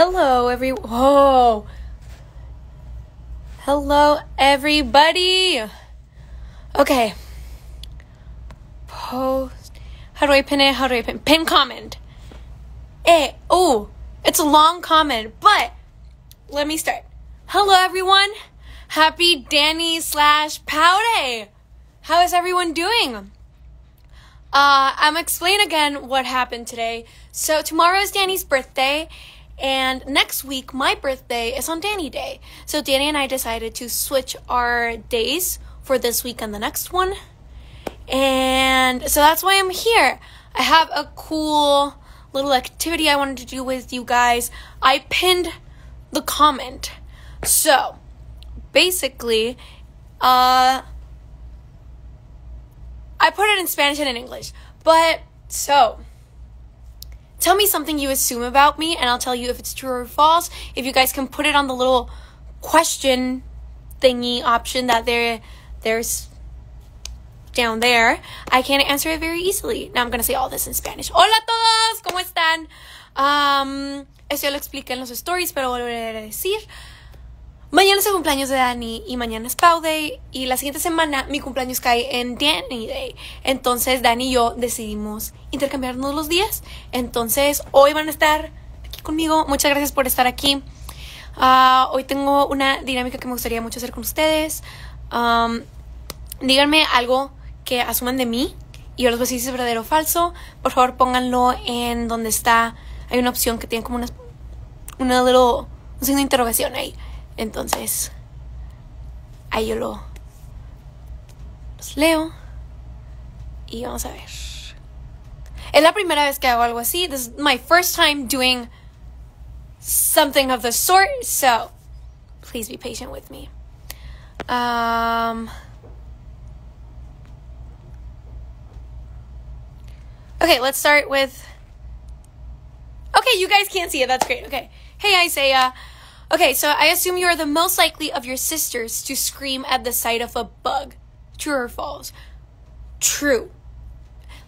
Hello, every. Whoa. Hello, everybody. Okay. Post. How do I pin it? How do I pin? Pin comment. Eh. Oh, it's a long comment, but let me start. Hello, everyone. Happy Danny slash Pow Day. How is everyone doing? Uh, I'm explain again what happened today. So tomorrow is Danny's birthday and next week, my birthday is on Danny Day. So Danny and I decided to switch our days for this week and the next one. And so that's why I'm here. I have a cool little activity I wanted to do with you guys. I pinned the comment. So basically, uh, I put it in Spanish and in English. But so tell me something you assume about me and I'll tell you if it's true or false. If you guys can put it on the little question thingy option that there there's down there, I can answer it very easily. Now I'm going to say all this in Spanish. Hola todos, ¿cómo están? Um, eso ya lo expliqué en los stories, pero volveré a decir. Mañana es el cumpleaños de Dani y mañana es Pau Day y la siguiente semana mi cumpleaños cae en Danny Day. Entonces Dani y yo decidimos intercambiarnos los días. Entonces hoy van a estar aquí conmigo. Muchas gracias por estar aquí. Ah, hoy tengo una dinámica que me gustaría mucho hacer con ustedes. díganme algo que asuman de mí y yo les voy a decir si es verdadero o falso. Por favor pónganlo en donde está. Hay una opción que tiene como una una little, un signo de interrogación ahí. Entonces, ahí yo lo, los leo y vamos a ver. Es la primera vez que hago algo así. This is my first time doing something of the sort, so please be patient with me. Um, okay, let's start with. Okay, you guys can't see it. That's great. Okay. Hey, Isaiah. Okay, so I assume you are the most likely of your sisters to scream at the sight of a bug. True or false? True.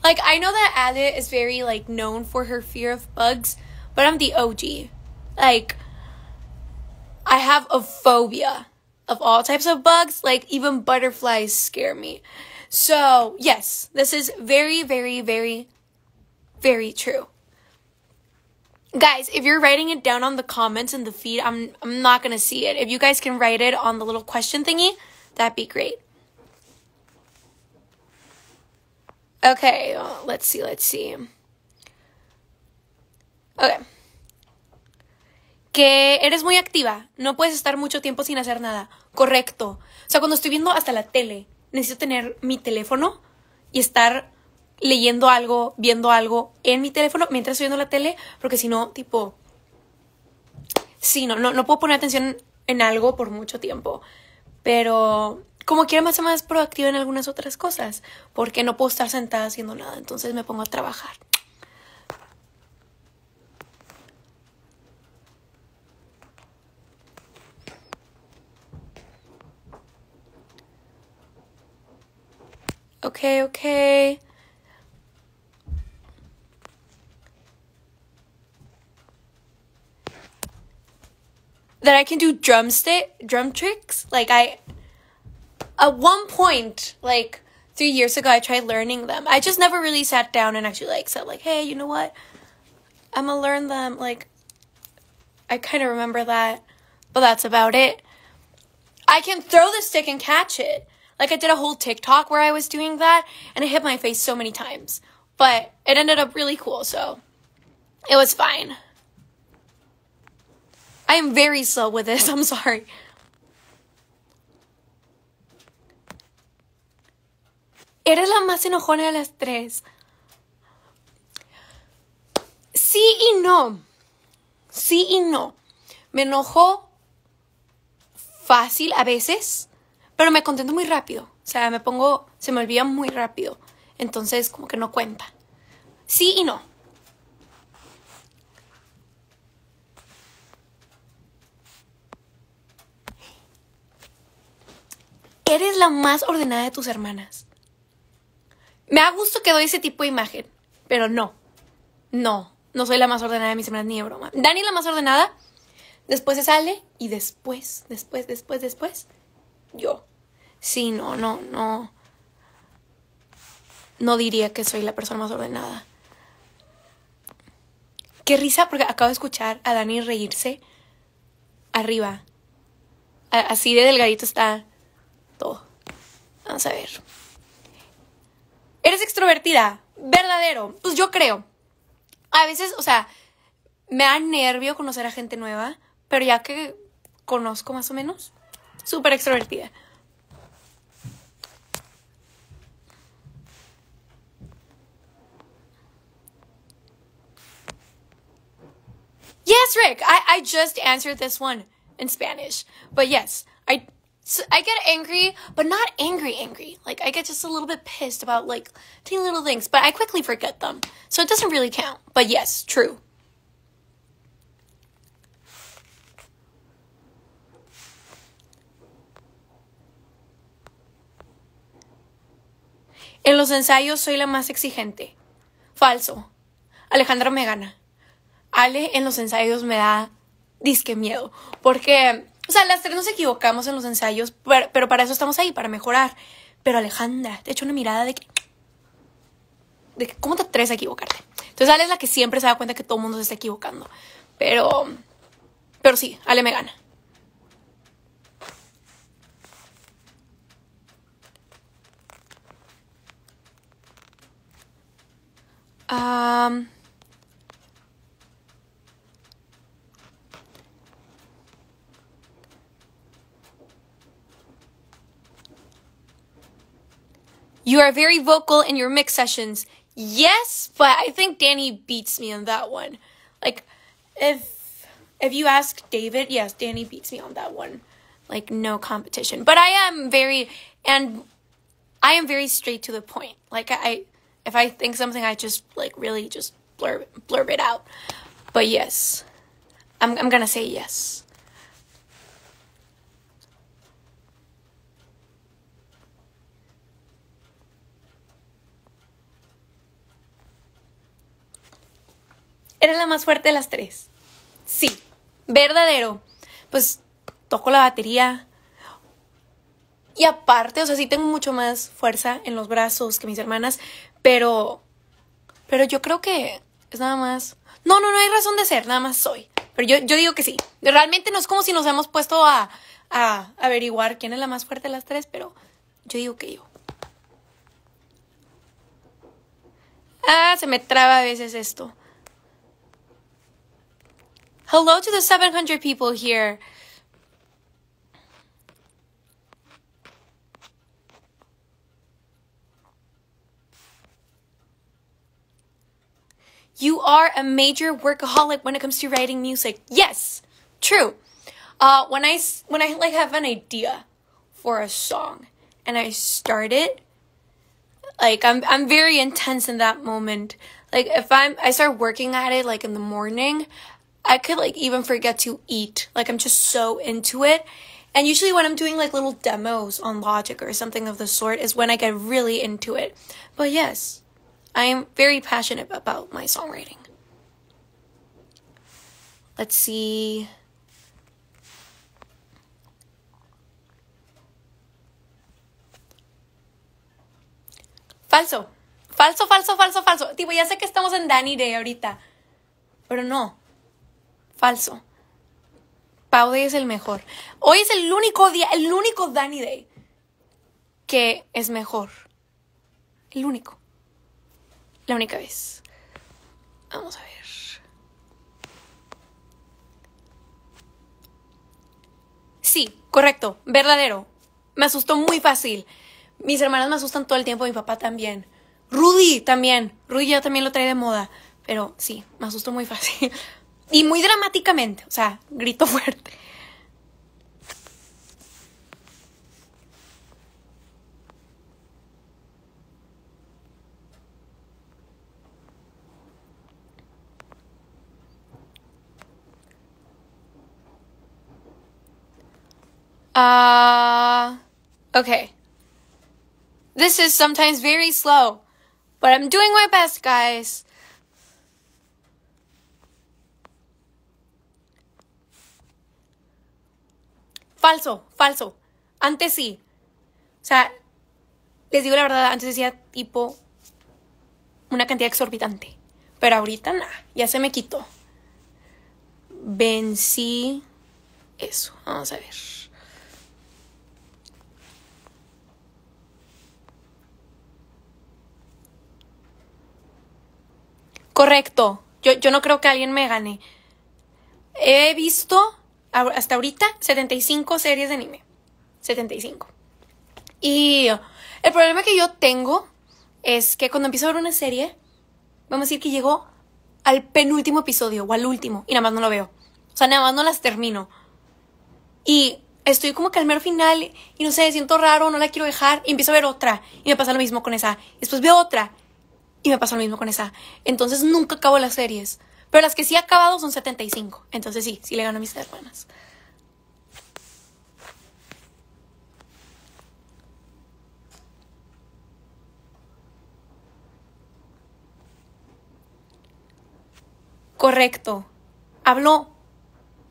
Like, I know that Ada is very, like, known for her fear of bugs, but I'm the OG. Like, I have a phobia of all types of bugs. Like, even butterflies scare me. So, yes, this is very, very, very, very true. Guys, if you're writing it down on the comments and the feed, I'm I'm not going to see it. If you guys can write it on the little question thingy, that'd be great. Okay, uh, let's see, let's see. Okay. Que eres muy activa, no puedes estar mucho tiempo sin hacer nada. Correcto. O sea, cuando estoy viendo hasta la tele, necesito tener mi teléfono y estar leyendo algo, viendo algo en mi teléfono mientras estoy viendo la tele, porque si no, tipo, sí, no, no, puedo poner atención en algo por mucho tiempo, pero como quiero más hace más proactiva en algunas otras cosas, porque no puedo estar sentada haciendo nada, entonces me pongo a trabajar. Okay, okay. that I can do drumstick drum tricks. Like I at one point, like three years ago, I tried learning them. I just never really sat down and actually like said like, hey, you know what? I'm gonna learn them. Like I kind of remember that, but that's about it. I can throw the stick and catch it. Like I did a whole TikTok where I was doing that and it hit my face so many times. But it ended up really cool, so it was fine. I am very slow with this. I'm sorry. Eres la más enojona de las tres. Sí y no. Sí y no. Me enojo fácil a veces, pero me contento muy rápido. O sea, me pongo, se me olvida muy rápido. Entonces, como que no cuenta. Sí y no. eres la más ordenada de tus hermanas. Me ha gusto que doy ese tipo de imagen, pero no. No, no soy la más ordenada de mis hermanas, ni de broma. Dani la más ordenada, después se sale y después, después, después, después, yo. Sí, no, no, no. No diría que soy la persona más ordenada. Qué risa, porque acabo de escuchar a Dani reírse arriba. así de delgadito está Vamos a ver. ¿Eres extrovertida? ¿Verdadero? Pues yo creo. A veces, o sea, me da nervio conocer a gente nueva, pero ya que conozco más o menos, súper extrovertida. Yes, Rick, I, I just answered this one in Spanish. But yes, I so I get angry, but not angry, angry. Like, I get just a little bit pissed about like teeny little things, but I quickly forget them. So it doesn't really count. But yes, true. En los ensayos soy la más exigente. Falso. Alejandra me gana. Ale en los ensayos me da disque miedo. Porque o sea, las tres nos equivocamos en los ensayos, pero para eso estamos ahí, para mejorar. Pero Alejandra, te hecho una mirada de que. De ¿Cómo te atreves a equivocarte? Entonces Ale es la que siempre se da cuenta que todo el mundo se está equivocando. Pero. Pero sí, Ale me gana. Um, You are very vocal in your mix sessions. Yes, but I think Danny beats me on that one. Like, if if you ask David, yes, Danny beats me on that one. Like, no competition. But I am very and I am very straight to the point. Like, I if I think something, I just like really just blurb blurb it out. But yes, I'm I'm gonna say yes. Eres la más fuerte de las tres. Sí, verdadero. Pues toco la batería. Y aparte, o sea, sí tengo mucho más fuerza en los brazos que mis hermanas, pero. Pero yo creo que es nada más. No, no, no hay razón de ser, nada más soy. Pero yo, yo digo que sí. Realmente no es como si nos hemos puesto a, a averiguar quién es la más fuerte de las tres, pero yo digo que yo. Ah, se me traba a veces esto. Hello to the 700 people here. You are a major workaholic when it comes to writing music. Yes, true. Uh, when I when I like have an idea for a song and I start it, like I'm I'm very intense in that moment. Like if I'm I start working at it like in the morning, I could like even forget to eat. Like I'm just so into it. And usually when I'm doing like little demos on Logic or something of the sort is when I get really into it. But yes, I am very passionate about my songwriting. Let's see. Falso. Falso, falso, falso, falso. Tipo, ya sé que estamos en Danny Day ahorita. Pero no. Falso. Pau Day es el mejor. Hoy es el único día, el único Danny Day que es mejor. El único. La única vez. Vamos a ver. Sí, correcto, verdadero. Me asustó muy fácil. Mis hermanas me asustan todo el tiempo, mi papá también. Rudy también. Rudy ya también lo trae de moda. Pero sí, me asustó muy fácil. Y muy dramáticamente, o sea, grito fuerte. Uh, okay. This is sometimes very slow, but I'm doing my best, guys. Falso, falso. Antes sí. O sea, les digo la verdad, antes decía tipo una cantidad exorbitante. Pero ahorita nada, ya se me quitó. Vencí eso. Vamos a ver. Correcto. Yo, yo no creo que alguien me gane. He visto hasta ahorita 75 series de anime. 75. Y el problema que yo tengo es que cuando empiezo a ver una serie, vamos a decir que llegó al penúltimo episodio o al último y nada más no lo veo. O sea, nada más no las termino. Y estoy como que al mero final y no sé, siento raro, no la quiero dejar y empiezo a ver otra y me pasa lo mismo con esa. Después veo otra y me pasa lo mismo con esa. Entonces nunca acabo las series. Pero las que sí he acabado son 75. Entonces sí, sí le gano a mis hermanas. Correcto. Hablo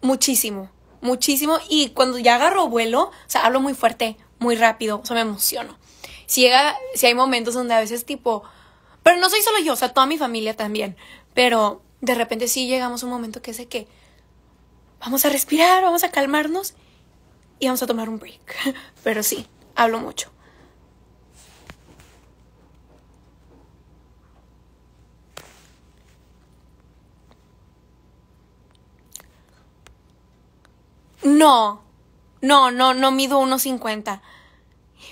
muchísimo, muchísimo. Y cuando ya agarro vuelo, o sea, hablo muy fuerte, muy rápido, o sea, me emociono. Si llega, si hay momentos donde a veces tipo, pero no soy solo yo, o sea, toda mi familia también. Pero de repente sí llegamos a un momento que sé que vamos a respirar, vamos a calmarnos y vamos a tomar un break. Pero sí, hablo mucho. No, no, no, no mido 1.50.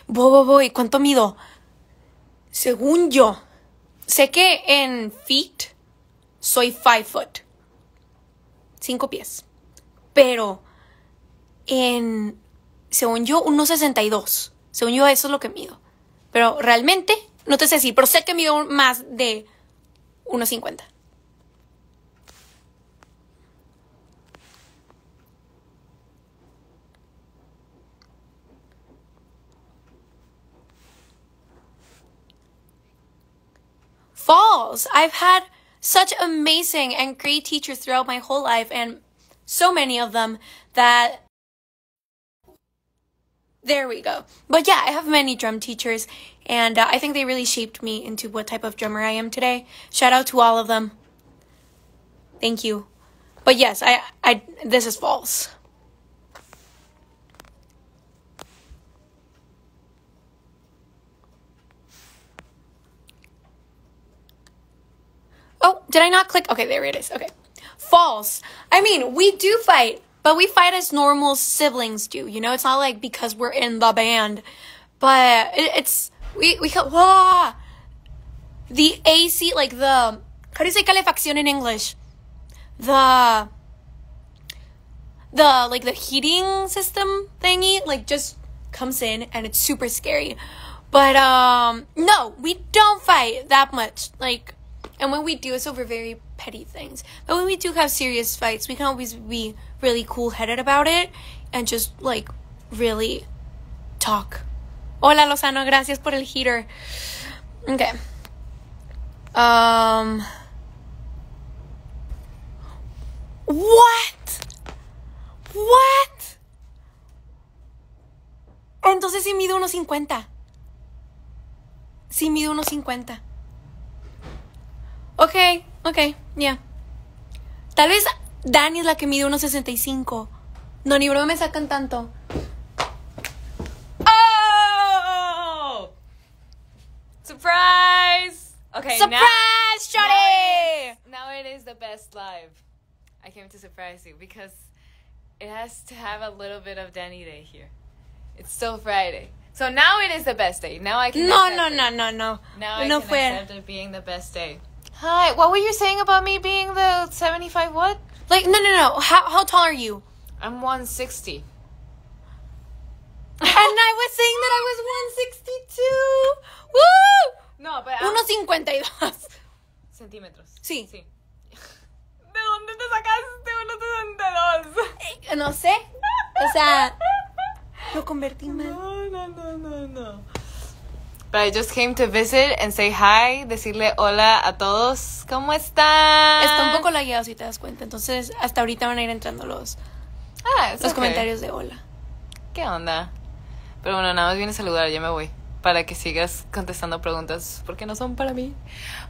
voy ¿y ¿cuánto mido? Según yo, sé que en feet soy five foot, cinco pies, pero en, según yo, 162 Según yo, eso es lo que mido. Pero realmente, no te sé decir. pero sé que mido más de 1,50. False. I've had such amazing and great teachers throughout my whole life and so many of them that there we go. But yeah, I have many drum teachers, and uh, I think they really shaped me into what type of drummer I am today. Shout out to all of them. Thank you. But yes, I, I, this is false. Oh, did I not click? Okay, there it is. Okay. False. I mean, we do fight, but we fight as normal siblings do. You know, it's not like because we're in the band, but it, it's we we whoa, the AC like the how do you say calefacción in English? The the like the heating system thingy like just comes in and it's super scary. But um no, we don't fight that much. Like and when we do, it's over very petty things. But when we do have serious fights, we can always be really cool headed about it and just like really talk. Hola Lozano, gracias por el heater. Okay. Um. What? What? Entonces sí mido unos Sí mido unos Ok, ok, Yeah. Tal vez Dani es la que mide unos No, ni broma me sacan tanto. ¡Oh! ¡Surprise! Okay, ¡Surprise, now, now, it is, now it is the best live. I came to surprise you because it has to have a little bit of Danny Day here. It's still Friday. So now it is the best day. Now I can. No, no, no, no, no. Now I can accept it being the best day. Hi. What were you saying about me being the 75 what? Like, no, no, no. How, how tall are you? I'm 160. and I was saying that I was 162. Woo! No, but. I'm... 1.52 centímetros. Sí. Sí. ¿De dónde te sacaste 1.62? Eh, no sé. O sea, lo convertí mal. No, no, no, no, no but I just came to visit and say hi, decirle hola a todos. ¿Cómo están? Está un poco lagueado si te das cuenta. Entonces, hasta ahorita van a ir entrando los, ah, los okay. comentarios de hola. ¿Qué onda? Pero bueno, nada más viene a saludar, ya me voy. Para que sigas contestando preguntas porque no son para mí.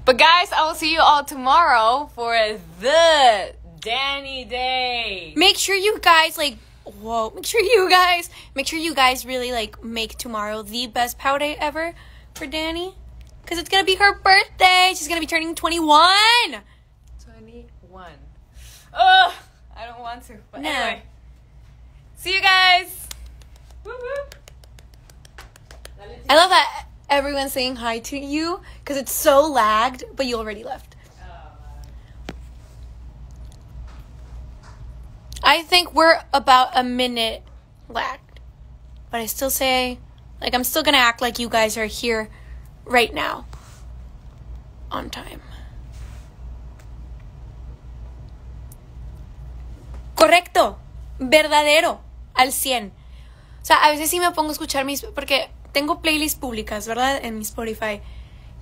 But guys, I will see you all tomorrow for the Danny Day. Make sure you guys like whoa make sure you guys make sure you guys really like make tomorrow the best pow day ever for Danny? Because it's going to be her birthday. She's going to be turning 21. 21. Oh, I don't want to. But no. anyway. See you guys. I love that everyone's saying hi to you because it's so lagged, but you already left. I think we're about a minute lagged. But I still say Like, I'm still gonna act like you guys are here right now on time. Correcto, verdadero, al 100. O sea, a veces sí me pongo a escuchar mis. Porque tengo playlists públicas, ¿verdad? En mi Spotify,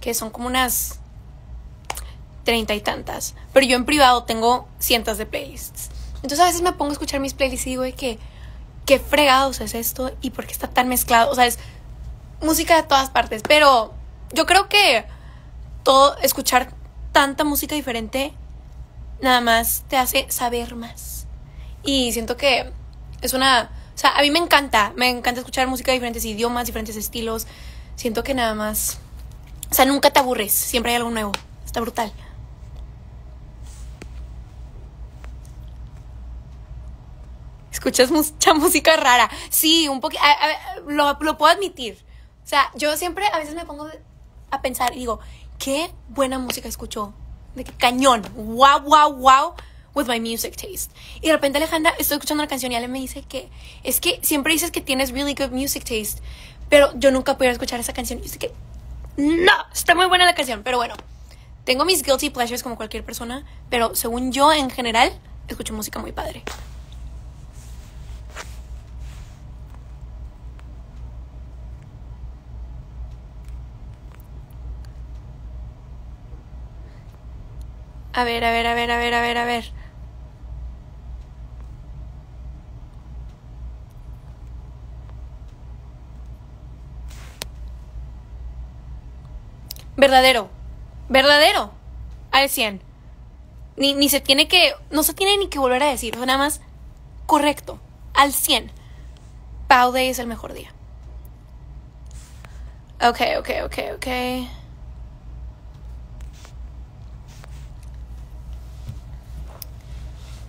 que son como unas treinta y tantas. Pero yo en privado tengo cientos de playlists. Entonces a veces me pongo a escuchar mis playlists y digo que qué fregados es esto y por qué está tan mezclado. O sea, es música de todas partes. Pero yo creo que todo, escuchar tanta música diferente nada más te hace saber más. Y siento que es una... O sea, a mí me encanta, me encanta escuchar música de diferentes idiomas, diferentes estilos. Siento que nada más... O sea, nunca te aburres, siempre hay algo nuevo. Está brutal. escuchas mucha música rara. Sí, un poquito, lo, puedo admitir. O sea, yo siempre a veces me pongo a pensar y digo, qué buena música escucho De qué cañón, wow, wow, wow, with my music taste. Y de repente Alejandra, estoy escuchando una canción y Ale me dice que es que siempre dices que tienes really good music taste, pero yo nunca pudiera escuchar esa canción. Y yo que, no, está muy buena la canción, pero bueno, tengo mis guilty pleasures como cualquier persona, pero según yo en general, escucho música muy padre. A ver, a ver, a ver, a ver, a ver, a ver. Verdadero. Verdadero. Al 100. Ni, ni se tiene que. No se tiene ni que volver a decir. Nada más correcto. Al 100. Pau Day es el mejor día. Ok, ok, ok, ok.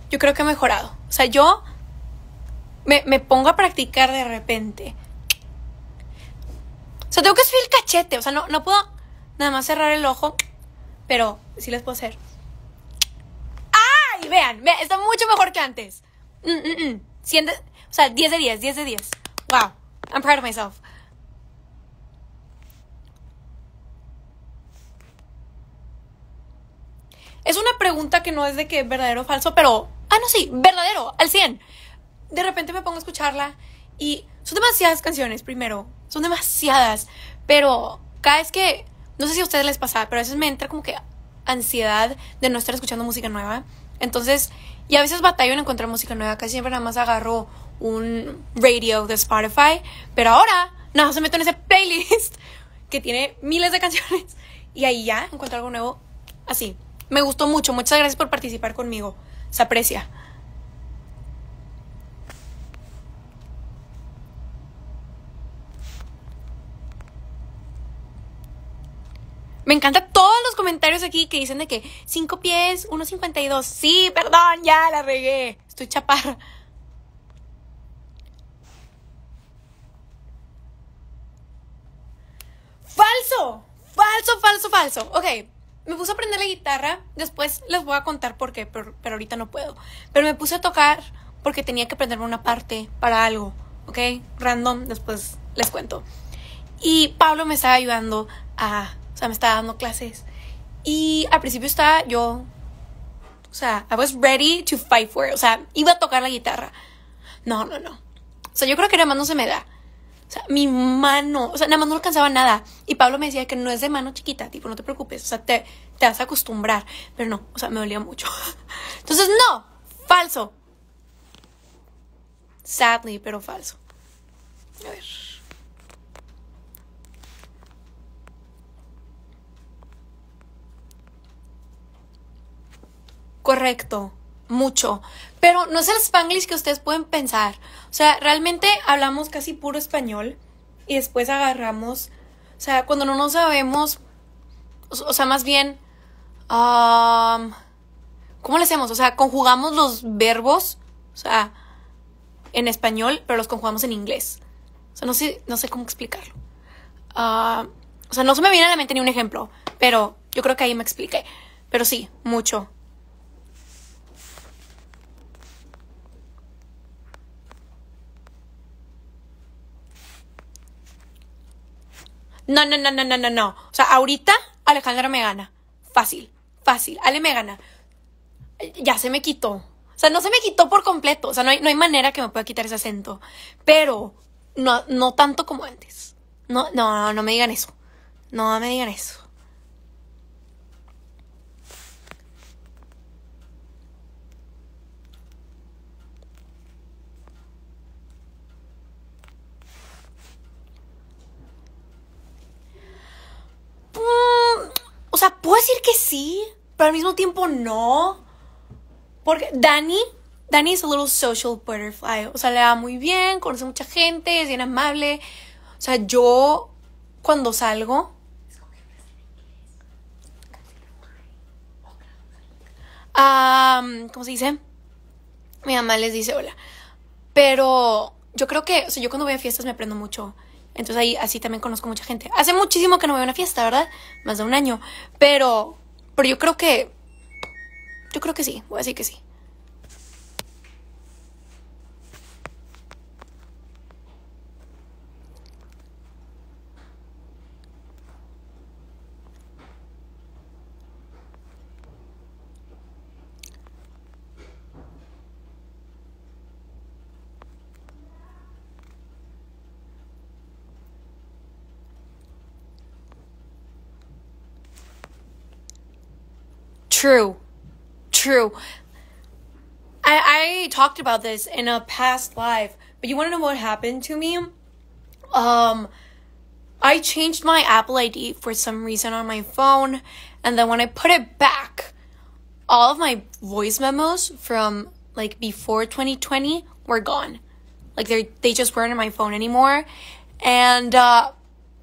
yo creo que he mejorado. O sea, yo me, pongo a practicar de repente. O sea, tengo que subir el cachete. O sea, no, no puedo nada más cerrar el ojo. Pero sí les puedo hacer. ¡Ay! Vean, vean está mucho mejor que antes. Mm, mm, mm. o sea, 10 de 10, 10 de 10. Wow. I'm proud of myself. Es una pregunta que no es de que es verdadero o falso, pero ah, no, sí, verdadero, al 100. De repente me pongo a escucharla y son demasiadas canciones, primero, son demasiadas, pero cada vez que, no sé si a ustedes les pasa, pero a veces me entra como que ansiedad de no estar escuchando música nueva. Entonces, y a veces batallo en encontrar música nueva, casi siempre nada más agarro un radio de Spotify, pero ahora nada se meto en ese playlist que tiene miles de canciones y ahí ya encuentro algo nuevo así. Me gustó mucho, muchas gracias por participar conmigo aprecia. Me encanta todos los comentarios aquí que dicen de que 5 pies, 1.52. Sí, perdón, ya la regué. Estoy chaparra. Falso, falso, falso, falso. Ok, me puse a aprender la guitarra, después les voy a contar por qué, pero, ahorita no puedo. Pero me puse a tocar porque tenía que aprenderme una parte para algo, ¿ok? Random, después les cuento. Y Pablo me estaba ayudando a, o sea, me estaba dando clases. Y al principio estaba yo, o sea, I was ready to fight for it, o sea, iba a tocar la guitarra. No, no, no. O sea, yo creo que nada más no se me da. O sea, mi mano, o sea, nada más no alcanzaba nada. Y Pablo me decía que no es de mano chiquita, tipo, no te preocupes, o sea, te, te vas a acostumbrar. Pero no, o sea, me dolía mucho. Entonces, no, falso. Sadly, pero falso. A ver. Correcto, mucho. Pero no es el spanglish que ustedes pueden pensar. O sea, realmente hablamos casi puro español y después agarramos, o sea, cuando no nos sabemos, o, sea, más bien, ¿cómo le hacemos? O sea, conjugamos los verbos, o sea, en español, pero los conjugamos en inglés. O sea, no sé, no sé cómo explicarlo. Ah, o sea, no se me viene a la mente ni un ejemplo, pero yo creo que ahí me expliqué. Pero sí, mucho. No, no, no, no, no, no, no. O sea, ahorita Alejandra me gana. Fácil, fácil. Ale me gana. Ya se me quitó. O sea, no se me quitó por completo. O sea, no hay, no hay manera que me pueda quitar ese acento. Pero no, no tanto como antes. No, no, no me digan eso. No me digan eso. O sea, puedo decir que sí, pero al mismo tiempo no. Porque Dani, Dani es a little social butterfly. O sea, le va muy bien, conoce mucha gente, es bien amable. O sea, yo cuando salgo. Um, ¿Cómo se dice? Mi mamá les dice hola. Pero yo creo que, o sea, yo cuando voy a fiestas me aprendo mucho. Entonces ahí así también conozco mucha gente. Hace muchísimo que no me voy a una fiesta, ¿verdad? Más de un año. Pero, pero yo creo que, yo creo que sí, voy a decir que sí. True. True. I, I talked about this in a past life, but you want to know what happened to me? Um, I changed my Apple ID for some reason on my phone, and then when I put it back, all of my voice memos from like before 2020 were gone. Like they they just weren't in my phone anymore, and uh,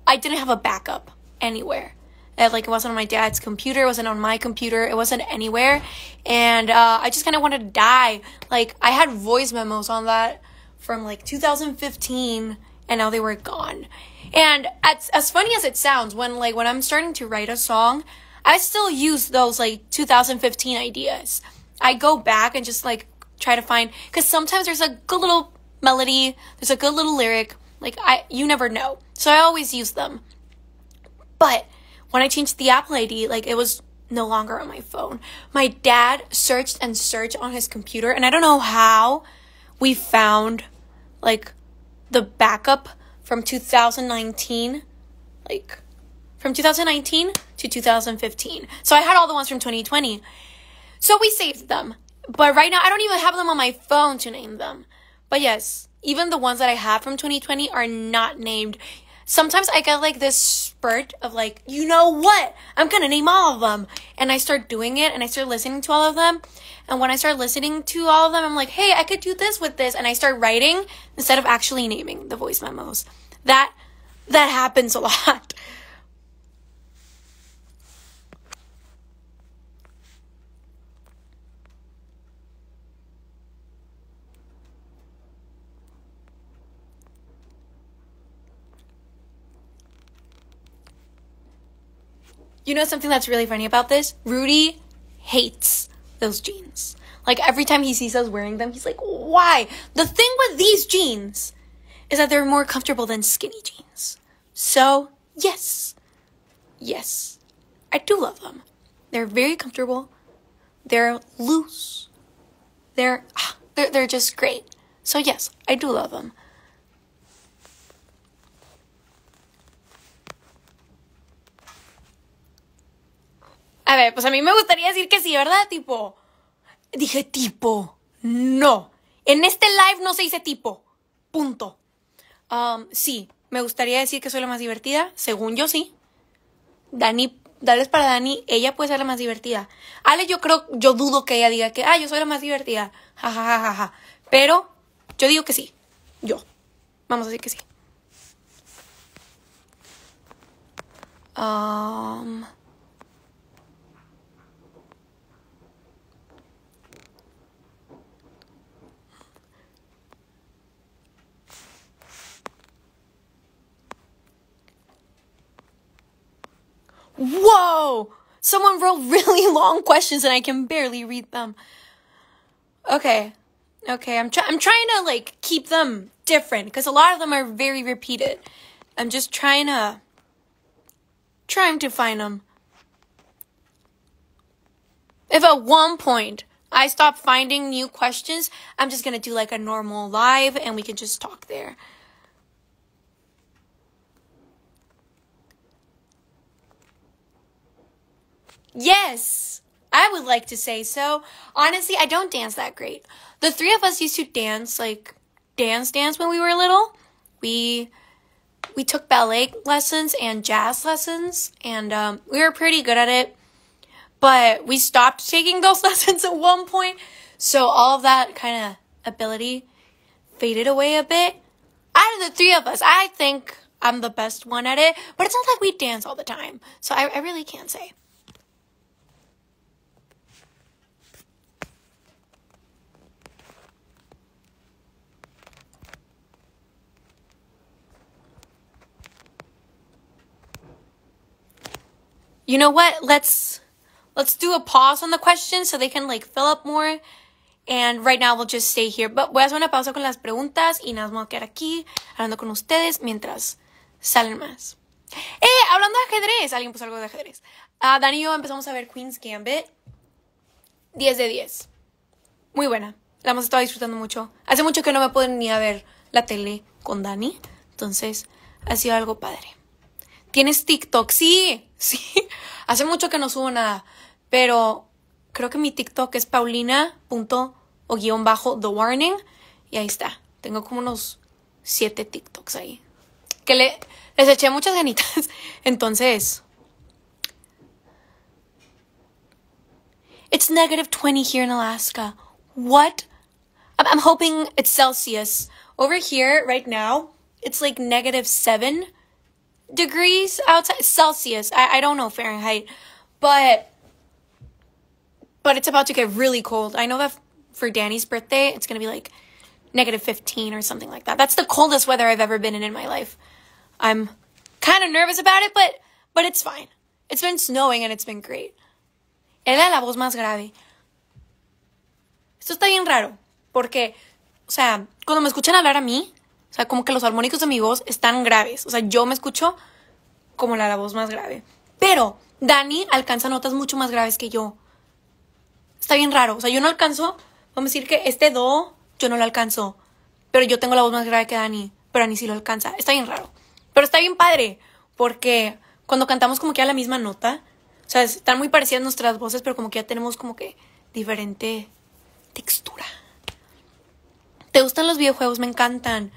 I didn't have a backup anywhere. It, like it wasn't on my dad's computer, it wasn't on my computer, it wasn't anywhere, and uh, I just kind of wanted to die. Like I had voice memos on that from like 2015, and now they were gone. And as as funny as it sounds, when like when I'm starting to write a song, I still use those like 2015 ideas. I go back and just like try to find because sometimes there's a good little melody, there's a good little lyric. Like I, you never know, so I always use them. But when I changed the Apple ID, like it was no longer on my phone. My dad searched and searched on his computer, and I don't know how we found like the backup from 2019, like from 2019 to 2015. So I had all the ones from 2020. So we saved them. But right now, I don't even have them on my phone to name them. But yes, even the ones that I have from 2020 are not named sometimes I get like this spurt of like, you know what? I'm gonna name all of them. And I start doing it and I start listening to all of them. And when I start listening to all of them, I'm like, hey, I could do this with this. And I start writing instead of actually naming the voice memos. That, that happens a lot. You know something that's really funny about this? Rudy hates those jeans. Like every time he sees us wearing them, he's like, why? The thing with these jeans is that they're more comfortable than skinny jeans. So, yes, yes, I do love them. They're very comfortable. They're loose. They're, ah, they're, they're just great. So, yes, I do love them. A ver, pues a mí me gustaría decir que sí, ¿verdad? Tipo, dije tipo, no. En este live no se dice tipo, punto. Um, sí, me gustaría decir que soy la más divertida, según yo sí. Dani, darles para Dani, ella puede ser la más divertida. Ale, yo creo, yo dudo que ella diga que, ah, yo soy la más divertida, jajajaja. Pero yo digo que sí, yo. Vamos a decir que sí. Um, Whoa! Someone wrote really long questions and I can barely read them. Okay. Okay, I'm try- I'm trying to like keep them different because a lot of them are very repeated. I'm just trying to trying to find them. If at one point I stop finding new questions, I'm just going to do like a normal live and we can just talk there. Yes, I would like to say so. Honestly, I don't dance that great. The three of us used to dance like dance dance when we were little. We we took ballet lessons and jazz lessons, and um, we were pretty good at it. But we stopped taking those lessons at one point, so all of that kind of ability faded away a bit. Out of the three of us, I think I'm the best one at it, but it's not like we dance all the time, so I, I really can't say. you know what? Let's let's do a pause on the question so they can like fill up more. And right now we'll just stay here. But voy a hacer una pausa con las preguntas y nada más a quedar aquí hablando con ustedes mientras salen más. ¡Eh! Hablando de ajedrez. Alguien puso algo de ajedrez. Ah, Dani y yo empezamos a ver Queen's Gambit. 10 de 10. Muy buena. La hemos estado disfrutando mucho. Hace mucho que no me puedo ni a ver la tele con Dani. Entonces, ha sido algo padre. ¿Tienes TikTok? Sí, sí. Hace mucho que no subo nada, pero creo que mi TikTok es paulina. Punto, guión bajo The Warning y ahí está. Tengo como unos siete TikToks ahí. Que le, les eché muchas ganitas. Entonces... It's negative 20 here in Alaska. What? I'm, I'm hoping it's Celsius. Over here right now, it's like negative 7. degrees outside Celsius. I, I don't know Fahrenheit, but but it's about to get really cold. I know that for Danny's birthday, it's gonna be like negative 15 or something like that. That's the coldest weather I've ever been in in my life. I'm kind of nervous about it, but but it's fine. It's been snowing and it's been great. Era la voz más grave. Esto está bien raro, porque, o sea, cuando me escuchan hablar a mí, O sea, como que los armónicos de mi voz están graves. O sea, yo me escucho como la, la voz más grave. Pero Dani alcanza notas mucho más graves que yo. Está bien raro. O sea, yo no alcanzo, vamos a decir que este do, yo no lo alcanzo. Pero yo tengo la voz más grave que Dani. Pero Dani sí lo alcanza. Está bien raro. Pero está bien padre. Porque cuando cantamos como que a la misma nota, o sea, están muy parecidas nuestras voces, pero como que ya tenemos como que diferente textura. ¿Te gustan los videojuegos? Me encantan.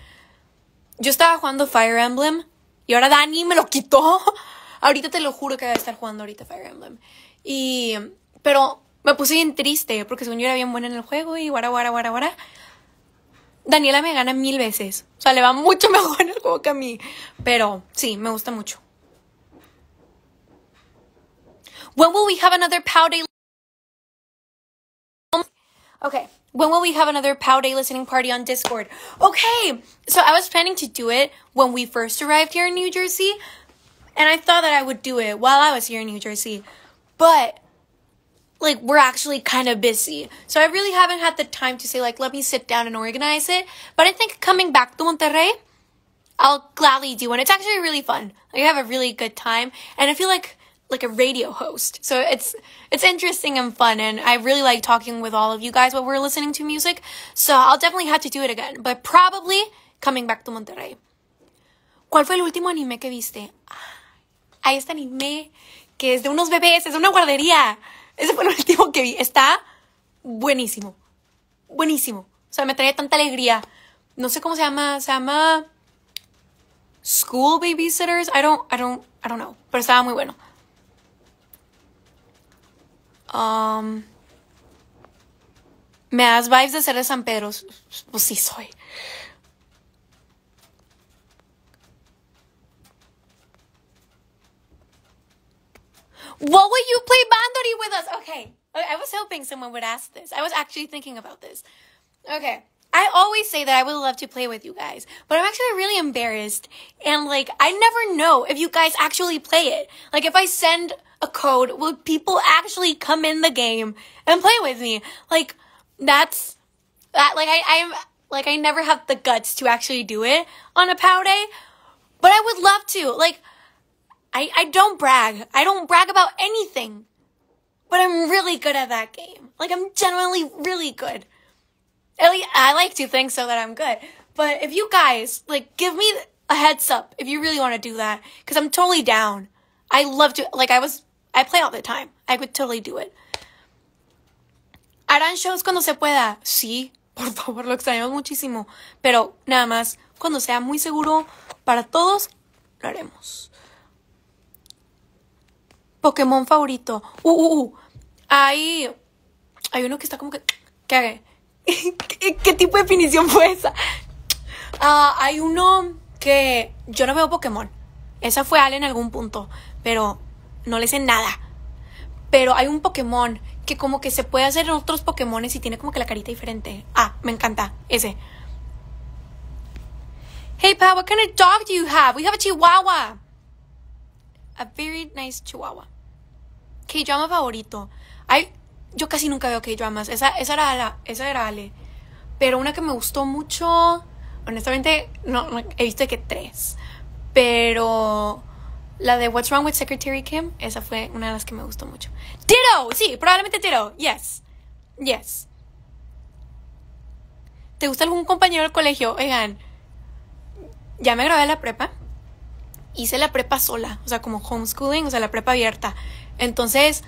Yo estaba jugando Fire Emblem y ahora Dani me lo quitó. Ahorita te lo juro que voy a estar jugando ahorita Fire Emblem. Y. Pero me puse bien triste porque según yo era bien buena en el juego y guara, guara, guara, guara. Daniela me gana mil veces. O sea, le va mucho mejor en el juego que a mí. Pero sí, me gusta mucho. When will we have another powder Okay. When will we have another POW Day listening party on Discord? Okay. So I was planning to do it when we first arrived here in New Jersey. And I thought that I would do it while I was here in New Jersey. But, like, we're actually kind of busy. So I really haven't had the time to say, like, let me sit down and organize it. But I think coming back to Monterrey, I'll gladly do one. It's actually really fun. I have a really good time. And I feel like like a radio host. So it's it's interesting and fun and I really like talking with all of you guys while we're listening to music. So I'll definitely have to do it again, but probably coming back to Monterrey. ¿Cuál fue el último anime que viste? Hay ah, este anime que es de unos bebés, es de una guardería. Ese fue el último que vi. Está buenísimo. Buenísimo. O sea, me trae tanta alegría. No sé cómo se llama, se llama School Babysitters. I don't I don't I don't know, pero estaba muy bueno. Um, me das vibes de ser de San Pedro. Pues sí soy. What will you play Bandori with us? Okay. I was hoping someone would ask this. I was actually thinking about this. Okay. I always say that I would love to play with you guys, but I'm actually really embarrassed. And like, I never know if you guys actually play it. Like, if I send a code where people actually come in the game and play with me like that's that like i i'm like i never have the guts to actually do it on a pow day but i would love to like i i don't brag i don't brag about anything but i'm really good at that game like i'm generally really good at least i like to think so that i'm good but if you guys like give me a heads up if you really want to do that because i'm totally down I love to like I was I play all the time. I could totally do it. Harán shows cuando se pueda. Sí, por favor, lo extrañamos muchísimo. Pero nada más, cuando sea muy seguro para todos, lo haremos. Pokémon favorito. Uh, uh, uh. Hay, hay uno que está como que. ¿Qué, ¿Qué, tipo de definición fue esa? Ah, hay uno que. Yo no veo Pokémon. Esa fue Ale en algún punto. Pero no le sé nada. Pero hay un Pokémon que como que se puede hacer en otros Pokémones y tiene como que la carita diferente. Ah, me encanta, ese. Hey, Pa, what kind of dog do you have? We have a Chihuahua. A very nice Chihuahua. ¿Qué drama favorito. ay yo casi nunca veo K-dramas. Esa, esa, era la, esa era Ale. Pero una que me gustó mucho. Honestamente, no he visto que tres. Pero la de What's Wrong with Secretary Kim, esa fue una de las que me gustó mucho. Tiro, sí, probablemente Tiro, yes, yes. ¿Te gusta algún compañero del colegio? Oigan, ya me grabé la prepa. Hice la prepa sola, o sea, como homeschooling, o sea, la prepa abierta. Entonces,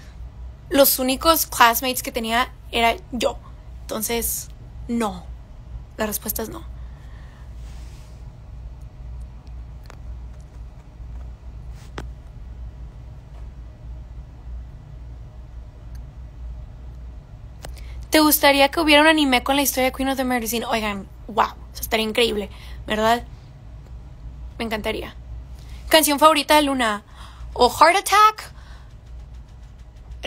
los únicos classmates que tenía era yo. Entonces, no. La respuesta es no. ¿Te gustaría que hubiera un anime con la historia de Queen of the Oigan, wow, eso estaría increíble, ¿verdad? Me encantaría. Canción favorita de Luna. O Heart Attack.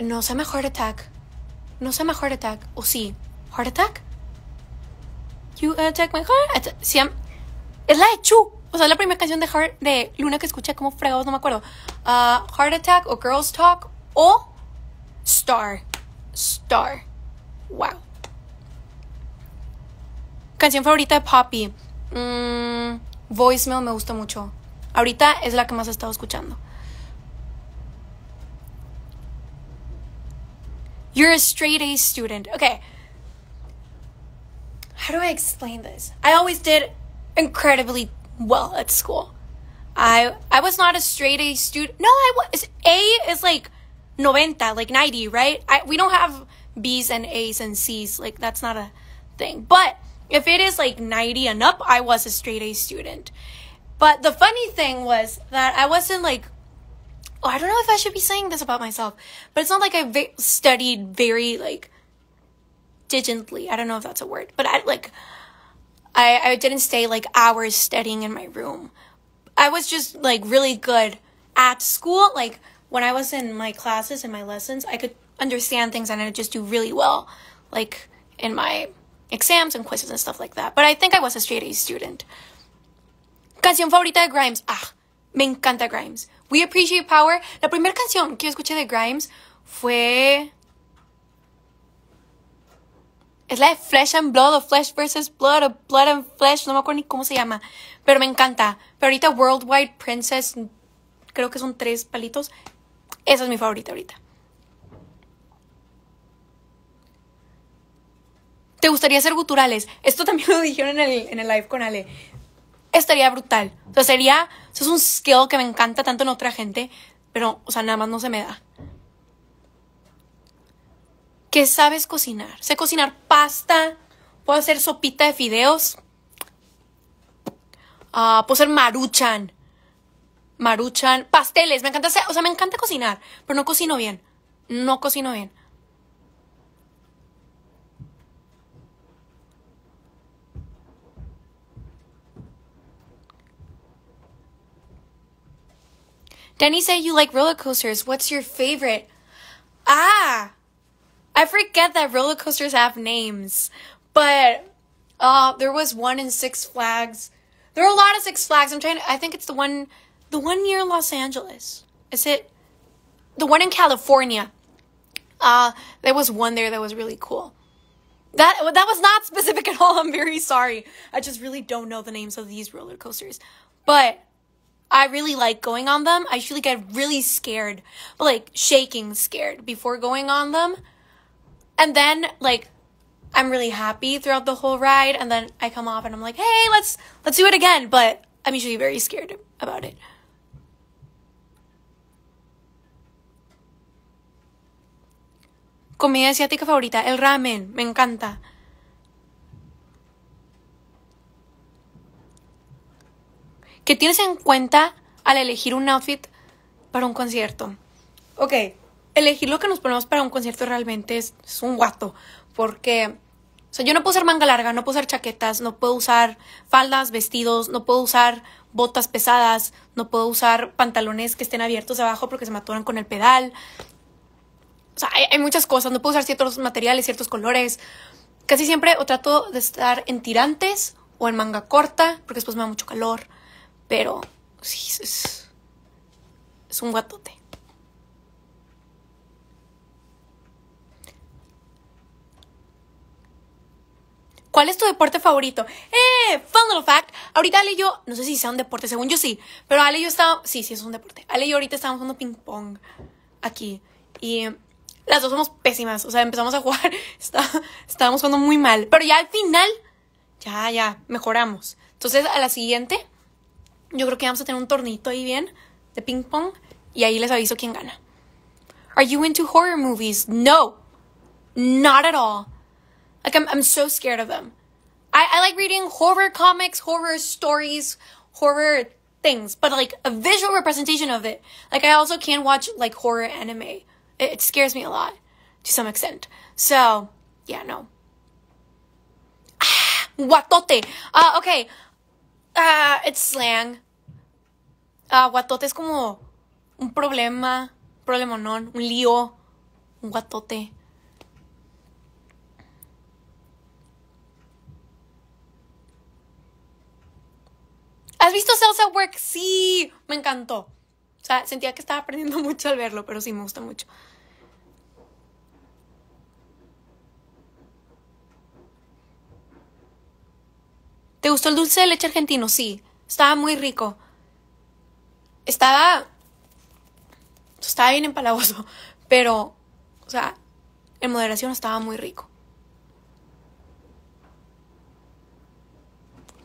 No se llama Heart Attack. No se llama Heart Attack. O sí. Heart Attack. You attack my heart. es la de Chu. O sea, es la primera canción de, heart, de Luna que escuché como fregados, no me acuerdo. Ah, heart Attack o Girls Talk o Star. Star. wow. Canción favorita de Poppy. Mm, voicemail me gusta mucho. Ahorita es la que más he estado escuchando. You're a straight A student. Okay. How do I explain this? I always did incredibly well at school. I I was not a straight A student. No, I was A is like 90, like 90, right? I, we don't have B's and A's and C's. Like that's not a thing. But if it is like 90 and up, I was a straight A student. But the funny thing was that I wasn't like, oh, I don't know if I should be saying this about myself, but it's not like I ve- studied very like diligently. I don't know if that's a word, but I like, I, I didn't stay like hours studying in my room. I was just like really good at school. Like when I was in my classes and my lessons, I could understand things and I just do really well, like in my exams and quizzes and stuff like that. But I think I was a straight A student. Canción favorita de Grimes. Ah, me encanta Grimes. We Appreciate Power. La primera canción que yo escuché de Grimes fue. Es la de Flesh and Blood o Flesh versus Blood o Blood and Flesh. No me acuerdo ni cómo se llama. Pero me encanta. Pero ahorita Worldwide Princess. Creo que son tres palitos. Esa es mi favorita ahorita. ¿Te gustaría ser guturales? Esto también lo dijeron en el, live con Ale. Estaría brutal. O sea, sería. Eso es un skill que me encanta tanto en otra gente, pero, o sea, nada más no se me da. ¿Qué sabes cocinar? Sé cocinar pasta, puedo hacer sopita de fideos, ah, puedo hacer maruchan, maruchan, pasteles, me encanta hacer, o sea, me encanta cocinar, pero no cocino bien, no cocino bien. Denny said you like roller coasters. What's your favorite? Ah, I forget that roller coasters have names, but uh, there was one in Six Flags. There are a lot of Six Flags. I'm trying to, I think it's the one, the one near Los Angeles. Is it the one in California? Uh, there was one there that was really cool. That that was not specific at all. I'm very sorry. I just really don't know the names of these roller coasters. But I really like going on them. I usually get really scared, like shaking scared before going on them. And then like I'm really happy throughout the whole ride and then I come off and I'm like, "Hey, let's let's do it again." But I'm usually very scared about it. Comida asiática favorita, el ramen, me encanta. que tienes en cuenta al elegir un outfit para un concierto. Ok, elegir lo que nos ponemos para un concierto realmente es, un guato, porque o sea, yo no puedo usar manga larga, no puedo usar chaquetas, no puedo usar faldas, vestidos, no puedo usar botas pesadas, no puedo usar pantalones que estén abiertos abajo porque se maturan con el pedal. O sea, hay, muchas cosas, no puedo usar ciertos materiales, ciertos colores. Casi siempre o trato de estar en tirantes o en manga corta porque después me da mucho calor. Pero sí, es, es un guatote. ¿Cuál es tu deporte favorito? ¡Eh! Fun little fact. Ahorita Ale y yo, no sé si sea un deporte, según yo sí, pero Ale y yo estábamos. Sí, sí, es un deporte. Ale y yo ahorita estábamos jugando ping-pong aquí. Y las dos somos pésimas. O sea, empezamos a jugar. estábamos jugando muy mal. Pero ya al final, ya, ya, mejoramos. Entonces, a la siguiente, Yo creo que vamos a tener un tornito ahí bien de ping pong y ahí les aviso quién gana. Are you into horror movies? No, not at all. Like I'm, I'm so scared of them. I, I like reading horror comics, horror stories, horror things, but like a visual representation of it. Like I also can watch like horror anime. It, it scares me a lot to some extent. So yeah, no. Ah, guatote. Uh, okay. Ah, it's slang. Ah, guatote es como un problema, no, un lío, un guatote. ¿Has visto Cells at Work? Sí, me encantó. O sea, sentía que estaba aprendiendo mucho al verlo, pero sí me gusta mucho. ¿Te gustó el dulce de leche argentino? Sí. Estaba muy rico. Estaba. Estaba bien empalagoso. Pero. O sea, en moderación estaba muy rico.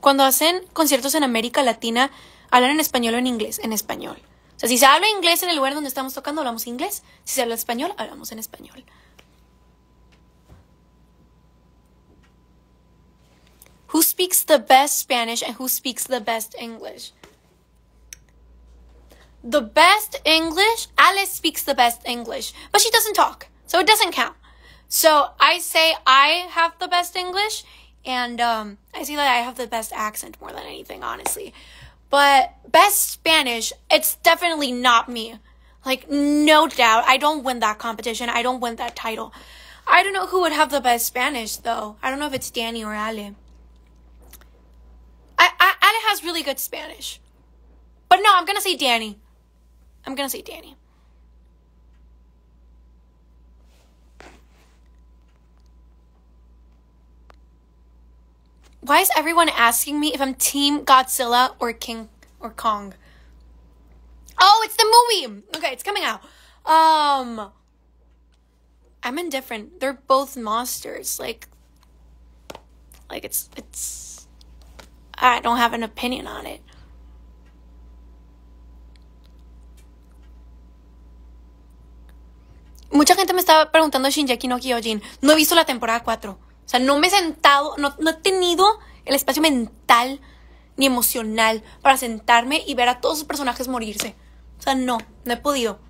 Cuando hacen conciertos en América Latina, hablan en español o en inglés. En español. O sea, si se habla inglés en el lugar donde estamos tocando, hablamos inglés. Si se habla español, hablamos en español. who speaks the best Spanish and who speaks the best English. The best English, Alice speaks the best English, but she doesn't talk, so it doesn't count. So I say I have the best English, and um, I see that I have the best accent more than anything, honestly. But best Spanish, it's definitely not me. Like, no doubt, I don't win that competition. I don't win that title. I don't know who would have the best Spanish, though. I don't know if it's Danny or Ale. I, I, Anna has really good Spanish. But no, I'm gonna say Danny. I'm gonna say Danny. Why is everyone asking me if I'm Team Godzilla or King or Kong? Oh, it's the movie. Okay, it's coming out. Um, I'm indifferent. They're both monsters. Like, like it's it's I don't have an opinion on it. Mucha gente me estaba preguntando Shinjeki no Kyojin. No he visto la temporada 4. O sea, no me he sentado, no, no he tenido el espacio mental ni emocional para sentarme y ver a todos sus personajes morirse. O sea, no, no he podido.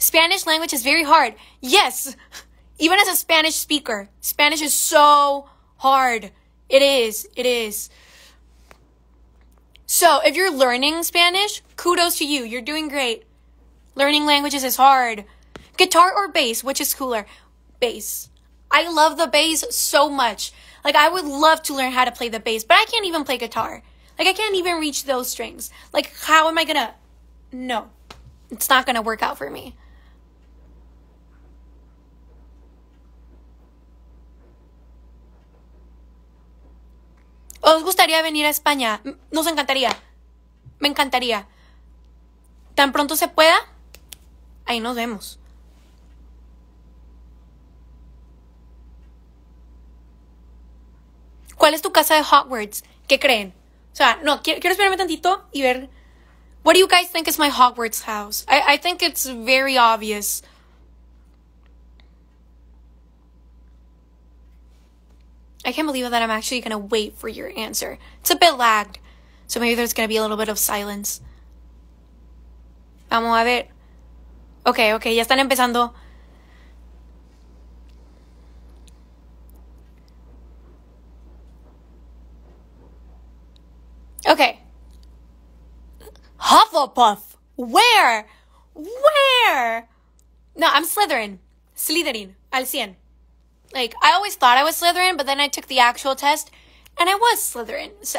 Spanish language is very hard. Yes. Even as a Spanish speaker, Spanish is so hard. It is. It is. So, if you're learning Spanish, kudos to you. You're doing great. Learning languages is hard. Guitar or bass, which is cooler? Bass. I love the bass so much. Like, I would love to learn how to play the bass, but I can't even play guitar. Like, I can't even reach those strings. Like, how am I gonna? No, it's not gonna work out for me. ¿Os gustaría venir a España? Nos encantaría. Me encantaría. Tan pronto se pueda, ahí nos vemos. ¿Cuál es tu casa de Hogwarts? ¿Qué creen? O sea, no, quiero, esperarme tantito y ver. What do you guys think is my Hogwarts house? I think it's very obvious. I can't believe that I'm actually going to wait for your answer. It's a bit lagged, so maybe there's going to be a little bit of silence. Vamos a ver. Okay, okay, ya están empezando. Okay. Hufflepuff. Where? Where? No, I'm Slytherin. Slytherin. Al cien. Like, I always thought I was Slytherin, but then I took the actual test and I was Slytherin. So,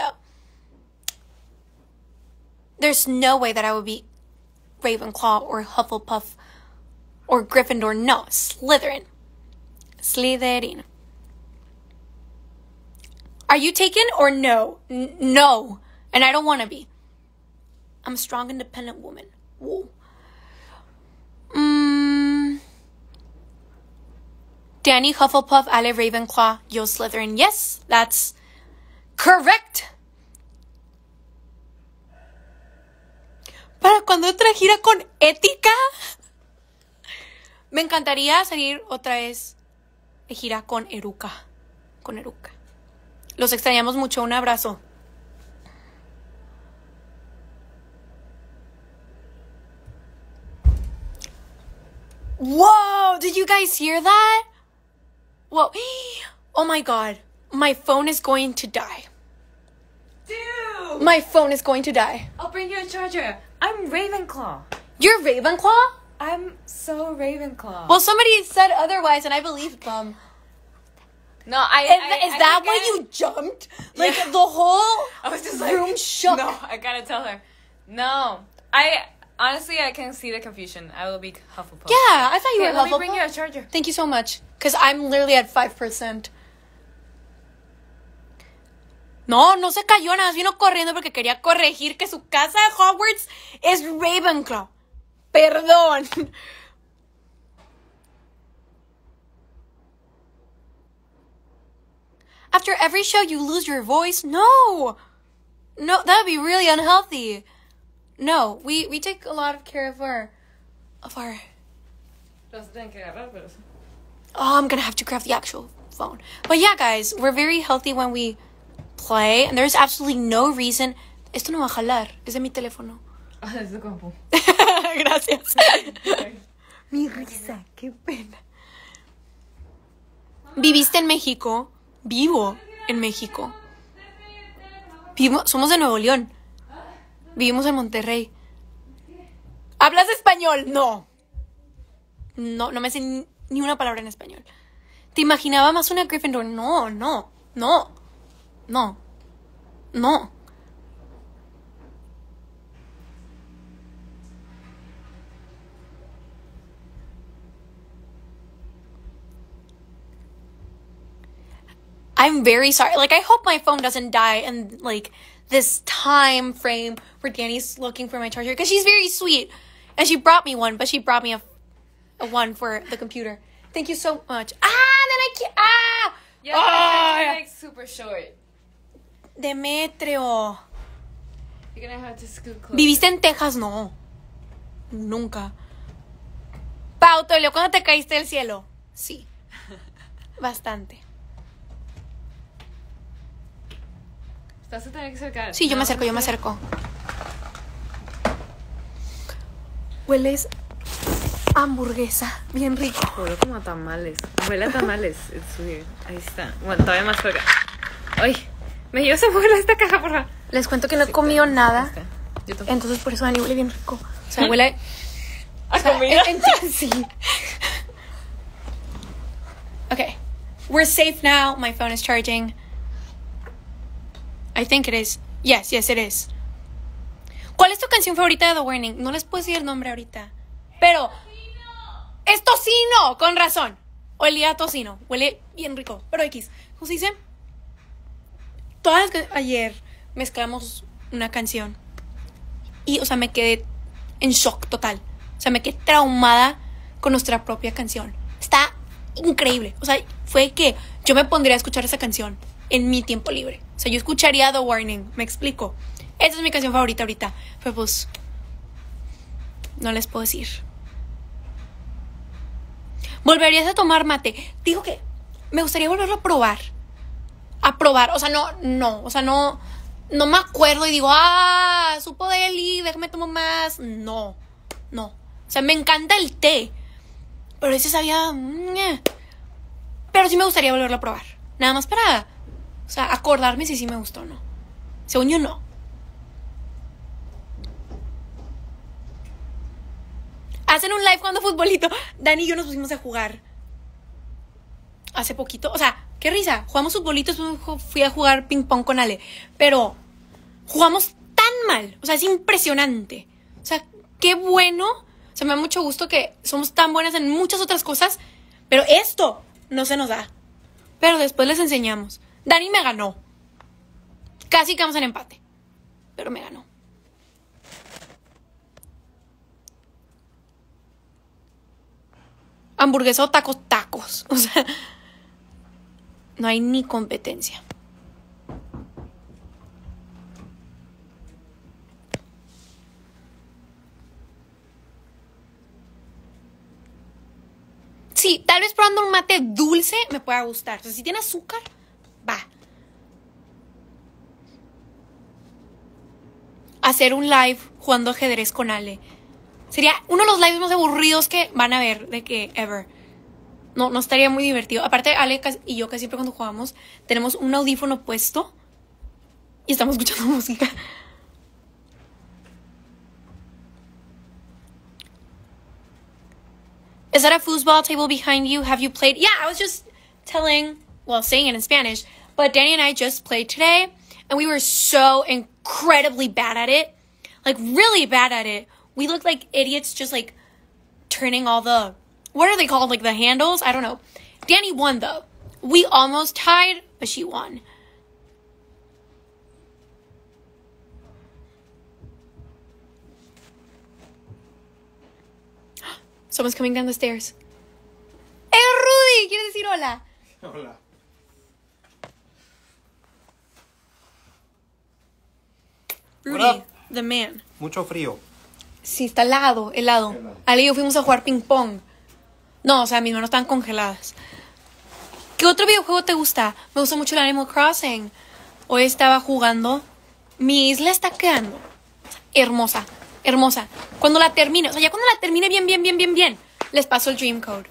there's no way that I would be Ravenclaw or Hufflepuff or Gryffindor. No, Slytherin. Slytherin. Are you taken or no? N- no. And I don't want to be. I'm a strong, independent woman. Whoa. Mm. Danny Hufflepuff, Ale Ravenclaw, Yo Slytherin. Yes, that's correct. Para cuando otra gira con ética. Me encantaría salir otra vez de gira con Eruka. Con Eruka. Los extrañamos mucho. Un abrazo. ¡Wow! did you guys hear that? Whoa. Oh my god. My phone is going to die. Dude! My phone is going to die. I'll bring you a charger. I'm Ravenclaw. You're Ravenclaw? I'm so Ravenclaw. Well, somebody said otherwise, and I believed them. No, I. Is, I, is I that why you jumped? Like yeah. the whole I was just room like, shook. No, I gotta tell her. No, I honestly I can see the confusion. I will be Hufflepuff. Yeah, I thought you were let Hufflepuff. Let me bring you a charger. Thank you so much. Because I'm literally at 5%. No, no se cayó, nada más vino corriendo porque quería corregir que su casa de Hogwarts es Ravenclaw. Perdón. After every show, you lose your voice? No! No, that would be really unhealthy. No, we, we take a lot of care of our. of our. Oh, I'm gonna have to grab the actual phone. But yeah, guys, we're very healthy when we play, and there's absolutely no reason. Esto no va a jalar. Es de mi teléfono. Ah, es de Gracias. mi risa, qué pena. ¿Viviste en México? Vivo en México. somos de Nuevo León. Vivimos en Monterrey. ¿Hablas español? No. No, no me sé ni una palabra en español. ¿Te imaginaba más una Gryffindor? No, no, no, no, no. I'm very sorry. Like, I hope my phone doesn't die in like this time frame where Danny's looking for my charger because she's very sweet and she brought me one, but she brought me a one for the computer. Thank you so much. Ah, then I can't. Ah! ah yeah, oh, like super short. Demetrio. You're gonna have to scoot ¿Viviste en Texas? No. Nunca. Pau, le leo te caíste del cielo. Sí. Bastante. Estás a tener que acercar. Sí, yo me acerco, yo me acerco. Hueles hamburguesa, bien rico. Huele como a tamales. Huele a tamales. Ahí está. Bueno, todavía más porque... Ay, me dio esa muela esta caja, por favor. Les cuento que no he comido nada. Entonces por eso Dani huele bien rico. O sea, ¿Mm? huele... A comida. sí. Okay. We're safe now. My phone is charging. I think it is. Yes, yes, it is. ¿Cuál es tu canción favorita de The Warning? No les puedo decir el nombre ahorita. Pero es tocino, con razón. Olía a tocino, huele bien rico, pero X. ¿Cómo se dice? Todas que ayer mezclamos una canción y, o sea, me quedé en shock total. O sea, me quedé traumada con nuestra propia canción. Está increíble. O sea, fue que yo me pondría a escuchar esa canción en mi tiempo libre. O sea, yo escucharía The Warning, me explico. Esa es mi canción favorita ahorita. Fue pues, no les puedo decir. ¿Volverías a tomar mate? Digo que me gustaría volverlo a probar. A probar. O sea, no, no. O sea, no. No me acuerdo y digo, ah, supo de y déjame tomar más. No, no. O sea, me encanta el té. Pero ese sabía. Pero sí me gustaría volverlo a probar. Nada más para. O sea, acordarme si sí me gustó o no. Según yo, no. hacen un live cuando futbolito. Dani y yo nos pusimos a jugar. Hace poquito. O sea, qué risa. Jugamos futbolito, fui a jugar ping pong con Ale. Pero jugamos tan mal. O sea, es impresionante. O sea, qué bueno. O sea, me da mucho gusto que somos tan buenas en muchas otras cosas. Pero esto no se nos da. Pero después les enseñamos. Dani me ganó. Casi quedamos en empate. Pero me ganó. hamburguesa tacos, tacos. O sea, no hay ni competencia. Sí, tal vez probando un mate dulce me pueda gustar. O sea, si tiene azúcar, va. Hacer un live jugando ajedrez con Ale. Sería uno de los lives más aburridos que van a ver de que ever. No, no estaría muy divertido. Aparte, Ale y yo, que siempre cuando jugamos, tenemos un audífono puesto y estamos escuchando música. Is that a foosball table behind you? Have you played? Yeah, I was just telling, well, saying it in Spanish, but Danny and I just played today and we were so incredibly bad at it. Like, really bad at it. we look like idiots just like turning all the what are they called? Like the handles? I don't know. Danny won though. We almost tied, but she won. Someone's coming down the stairs. hey, Rudy! ¿Quieres decir hola? Hola. Rudy, the man. Mucho frío. Sí, está helado, helado. al yo fuimos a jugar ping pong. No, o sea, mis manos estaban congeladas. ¿Qué otro videojuego te gusta? Me gusta mucho el Animal Crossing. Hoy estaba jugando. Mi isla está quedando hermosa, hermosa. Cuando la termine, o sea, ya cuando la termine bien, bien, bien, bien, bien, les paso el Dream Code.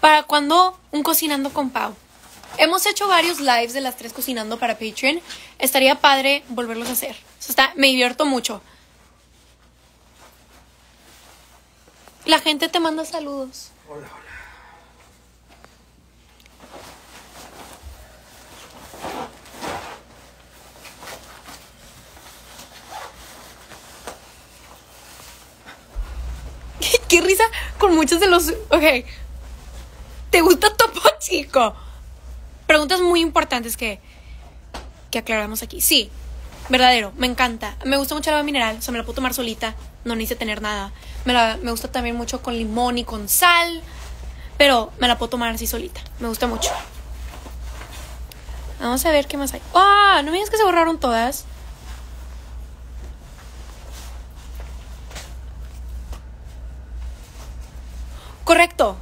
¿Para cuando un cocinando con Pau? Hemos hecho varios lives de las tres cocinando para Patreon. Estaría padre volverlos a hacer. O está, me divierto mucho. La gente te manda saludos. Hola, hola. Qué risa con muchos de los. Ok. ¿Te gusta Topo Chico? preguntas muy importantes que, aclaramos aquí. Sí, verdadero, me encanta. Me gusta mucho el agua mineral, o sea, me la puedo tomar solita, no necesito tener nada. Me, la, me gusta también mucho con limón y con sal, pero me la puedo tomar así solita, me gusta mucho. Vamos a ver qué más hay. ¡Ah! No me digas que se borraron todas. Correcto.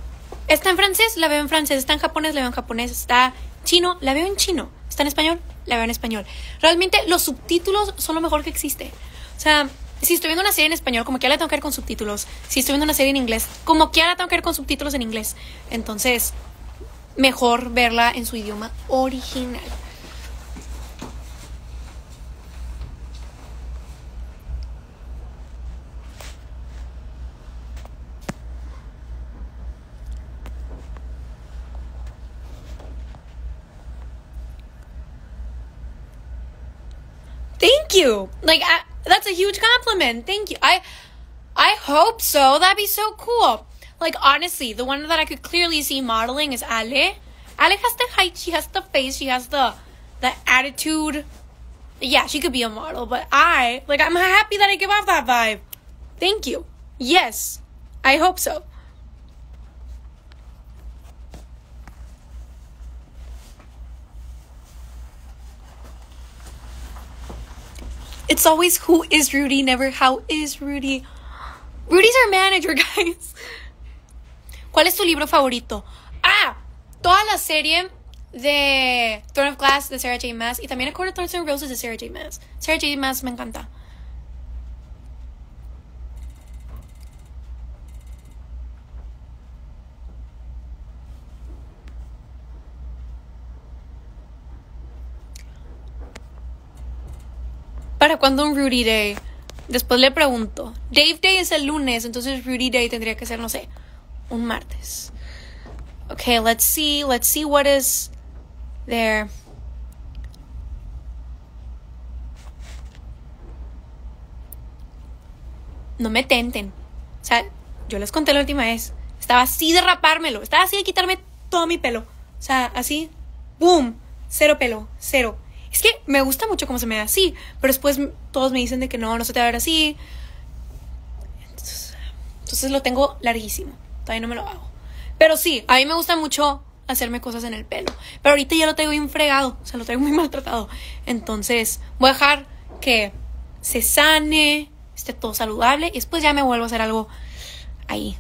Está en francés, la veo en francés. Está en japonés, la veo en japonés. Está chino, la veo en chino. Está en español, la veo en español. Realmente los subtítulos son lo mejor que existe. O sea, si estoy viendo una serie en español, como que ahora la tengo que ver con subtítulos. Si estoy viendo una serie en inglés, como que ahora la tengo que ver con subtítulos en inglés. Entonces, mejor verla en su idioma original. Thank you. Like I, that's a huge compliment. Thank you. I I hope so. That'd be so cool. Like honestly, the one that I could clearly see modeling is Ale. Ale has the height, she has the face, she has the the attitude. Yeah, she could be a model, but I like I'm happy that I give off that vibe. Thank you. Yes. I hope so. It's always who is Rudy, never how is Rudy. Rudy's our manager, guys. ¿Cuál es tu libro favorito? Ah, toda la serie de Throne of Glass de Sarah J. Maas y también A Court of Thorns and Roses de Sarah J. Maas. Sarah J. Maas me encanta. cuando un Rudy Day? Después le pregunto. Dave Day es el lunes, entonces Rudy Day tendría que ser, no sé, un martes. Okay, let's see, let's see what is there. No me tenten. O sea, yo les conté la última vez. Estaba así de rapármelo. Estaba así de quitarme todo mi pelo. O sea, así. ¡Boom! Cero pelo. Cero es que me gusta mucho cómo se me da así, pero después todos me dicen de que no, no se te va a ver así. Entonces, lo tengo larguísimo, todavía no me lo hago. Pero sí, a mí me gusta mucho hacerme cosas en el pelo, pero ahorita ya lo tengo bien fregado, o sea, lo tengo muy maltratado. Entonces voy a dejar que se sane, esté todo saludable y después ya me vuelvo a hacer algo ahí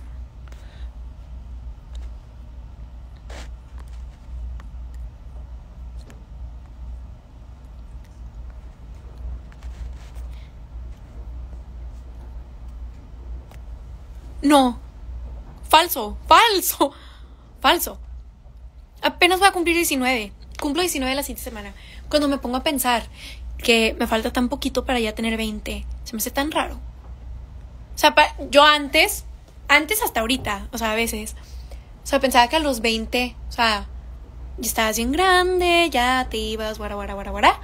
No. Falso, falso, falso. Apenas voy a cumplir 19. Cumplo 19 la siguiente semana. Cuando me pongo a pensar que me falta tan poquito para ya tener 20, se me hace tan raro. O sea, yo antes, antes hasta ahorita, o sea, a veces, o sea, pensaba que a los 20, o sea, ya estabas bien grande, ya te ibas, guara, guara, guara, guara.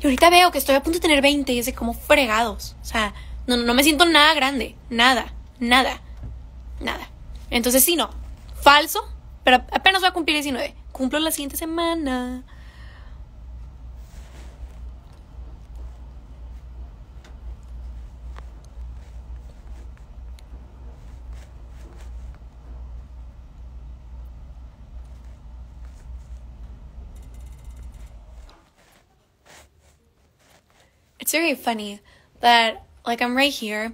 Y ahorita veo que estoy a punto de tener 20 y es como fregados. O sea, no me siento nada grande, nada. Nada. Nada. Entonces, sí, no. Falso, pero apenas voy a cumplir 19. Cumplo la siguiente semana. It's very funny that, like, I'm right here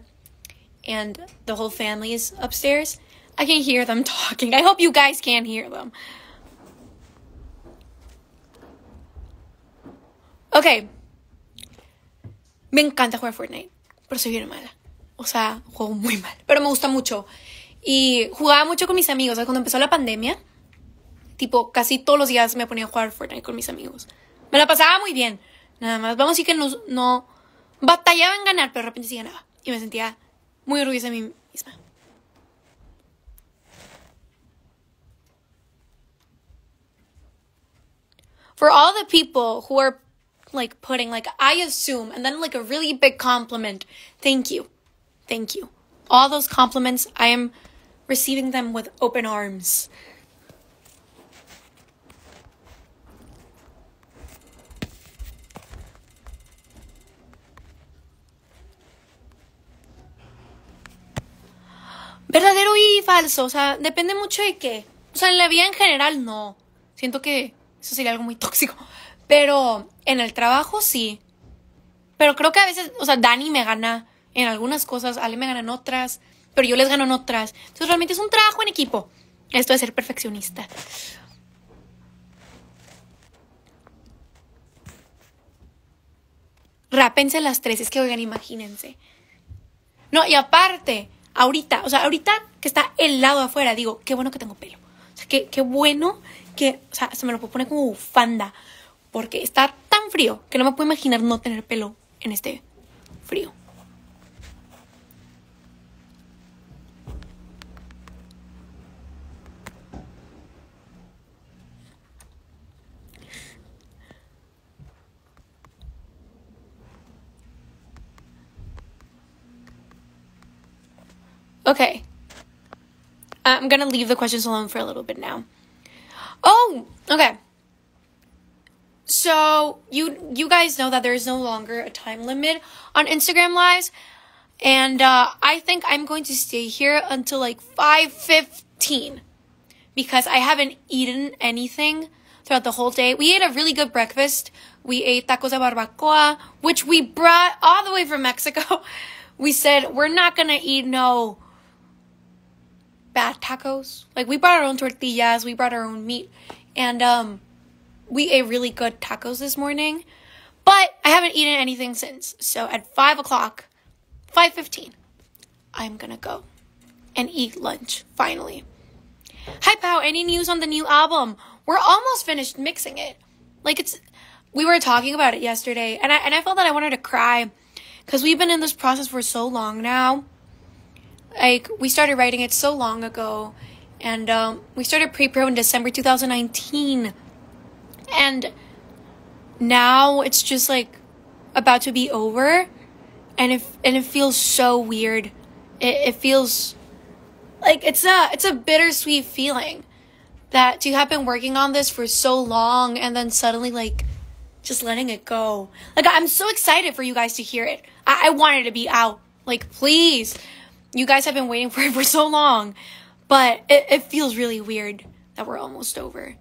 and the whole family is upstairs. I can hear them talking. I hope you guys can hear them. Ok. Me encanta jugar Fortnite, pero soy bien mala. O sea, juego muy mal, pero me gusta mucho. Y jugaba mucho con mis amigos. O sea, cuando empezó la pandemia, tipo, casi todos los días me ponía a jugar Fortnite con mis amigos. Me la pasaba muy bien. Nada más. Vamos a decir que no, no batallaba en ganar, pero de repente sí ganaba. Y me sentía muy orgullosa de mí misma. For all the people who are like putting like I assume and then like a really big compliment. Thank you. Thank you. All those compliments, I am receiving them with open arms. verdadero y falso, o sea, depende mucho de qué. O sea, en la vida en general no. Siento que eso sería algo muy tóxico. Pero en el trabajo sí. Pero creo que a veces, o sea, Dani me gana en algunas cosas, Ale me gana en otras, pero yo les gano en otras. Entonces realmente es un trabajo en equipo. Esto de ser perfeccionista. Rápense las tres, es que oigan, imagínense. No, y aparte, ahorita, o sea, ahorita que está helado afuera, digo, qué bueno que tengo pelo. O sea, qué, qué bueno que, o sea, se me lo puedo como bufanda, porque está tan frío que no me puedo imaginar no tener pelo en este frío. Okay. Uh, I'm going to leave the questions alone for a little bit now. Oh, okay. So, you you guys know that there is no longer a time limit on Instagram lives and uh, I think I'm going to stay here until like 5:15 because I haven't eaten anything throughout the whole day. We ate a really good breakfast. We ate tacos de barbacoa, which we brought all the way from Mexico. We said we're not gonna eat no bad tacos. Like we brought our own tortillas, we brought our own meat, and um, we ate really good tacos this morning. But I haven't eaten anything since. So at five o'clock, five fifteen, I'm gonna go and eat lunch finally. Hi Pow, any news on the new album? We're almost finished mixing it. Like it's we were talking about it yesterday and I and I felt that I wanted to cry because we've been in this process for so long now like we started writing it so long ago and um, we started pre-pro in december 2019 and now it's just like about to be over and it and it feels so weird it, it feels like it's a it's a bittersweet feeling that you have been working on this for so long and then suddenly like just letting it go like i'm so excited for you guys to hear it I, I want it to be out like please you guys have been waiting for it for so long, but it, it feels really weird that we're almost over.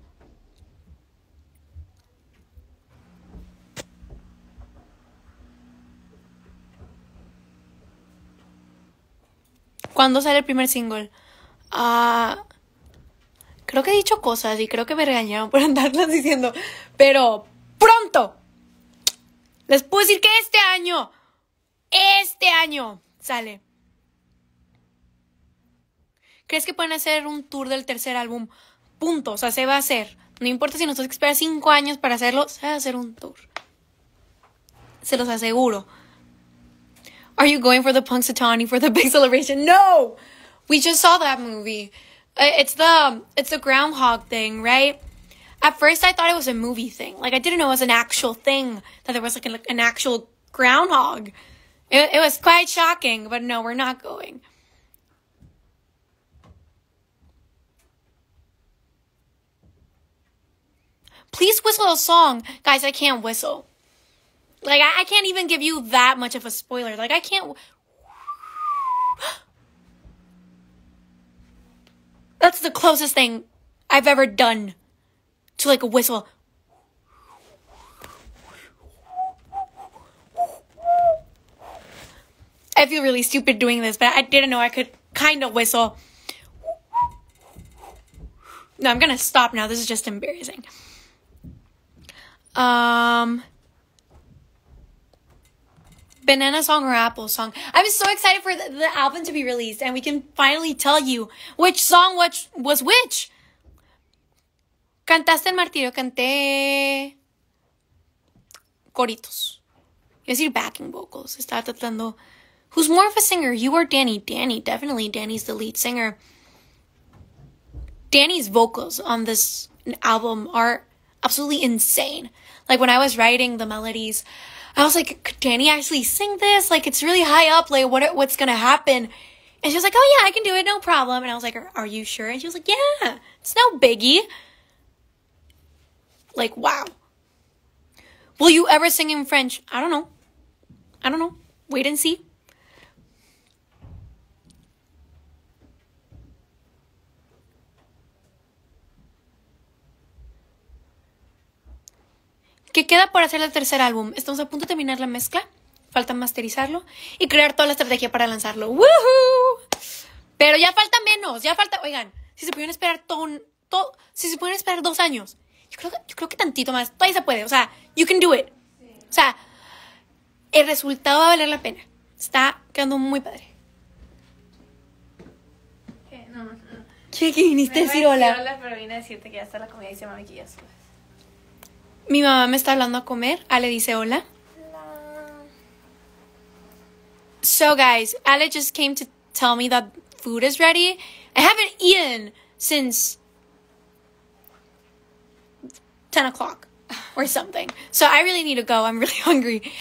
¿Cuándo sale el primer single? Uh, creo que he dicho cosas y creo que me regañaron por andarlas diciendo. Pero pronto. Les puedo decir que este año. Este año sale. ¿Crees que pueden hacer un tour del tercer álbum? Punto, o sea, se va a hacer. No importa si nos tenemos cinco años para hacerlo, se va a hacer un tour. Se los aseguro. Are you going for the Punxsutawney for the big celebration? No! We just saw that movie. Uh, it's the it's the groundhog thing, right? At first I thought it was a movie thing. Like I didn't know it was an actual thing that there was like an, actual groundhog. it was quite shocking, but no, we're not going. Please whistle a song. Guys, I can't whistle. Like, I, I can't even give you that much of a spoiler. Like, I can't. That's the closest thing I've ever done to like a whistle. I feel really stupid doing this, but I didn't know I could kind of whistle. No, I'm gonna stop now. This is just embarrassing. Um, banana song or apple song. I'm so excited for the, the, album to be released and we can finally tell you which song which was which. Cantaste el martirio, canté coritos. You see backing vocals. Está tratando. Who's more of a singer, you or Danny? Danny, definitely. Danny's the lead singer. Danny's vocals on this album are absolutely insane. Like when I was writing the melodies, I was like, could Danny actually sing this? Like it's really high up. Like what what's gonna happen? And she was like, oh yeah, I can do it, no problem. And I was like, are, are you sure? And she was like, yeah, it's no biggie. Like wow. Will you ever sing in French? I don't know. I don't know. Wait and see. que queda por hacer el tercer álbum. Estamos a punto de terminar la mezcla, falta masterizarlo y crear toda la estrategia para lanzarlo. ¡Woohoo! Pero ya falta menos, ya falta, oigan, si se pudieron esperar todo, si se pueden esperar dos años, yo creo, yo creo que tantito más, todavía se puede, o sea, you can do it. O sea, el resultado va a valer la pena. Está quedando muy padre. ¿Qué? No, viniste a pero vine a decirte que ya está la comida y se llama Mi mamá me está hablando a comer. Ale dice hola. Hola. So guys, Ale just came to tell me that food is ready. I haven't eaten since 10 o'clock or something. So I really need to go. I'm really hungry.